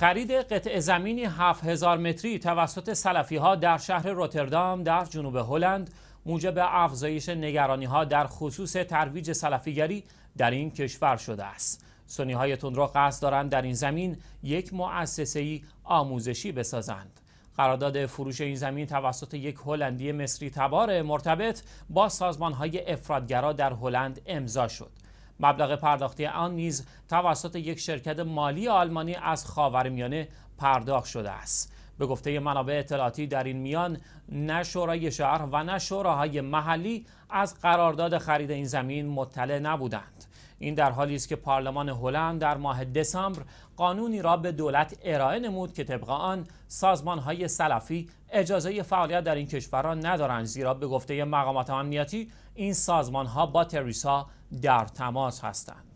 خرید قطع زمینی 7000 متری توسط سلفی ها در شهر روتردام در جنوب هلند موجب افزایش نگرانی ها در خصوص ترویج سلفیگری در این کشور شده است. سنی های تندرو قصد دارند در این زمین یک مؤسسه آموزشی بسازند. قرارداد فروش این زمین توسط یک هلندی مصری تبار مرتبط با سازمان های افرادگرا در هلند امضا شد. مبلغ پرداختی آن نیز توسط یک شرکت مالی آلمانی از خاورمیانه پرداخت شده است به گفته منابع اطلاعاتی در این میان نه شورای شهر و نه شوراهای محلی از قرارداد خرید این زمین مطلع نبودند این در حالی است که پارلمان هلند در ماه دسامبر قانونی را به دولت ارائه نمود که طبق آن سازمان های سلفی اجازه فعالیت در این کشور را ندارند زیرا به گفته مقامات امنیتی این سازمان ها با تریسا در تماس هستند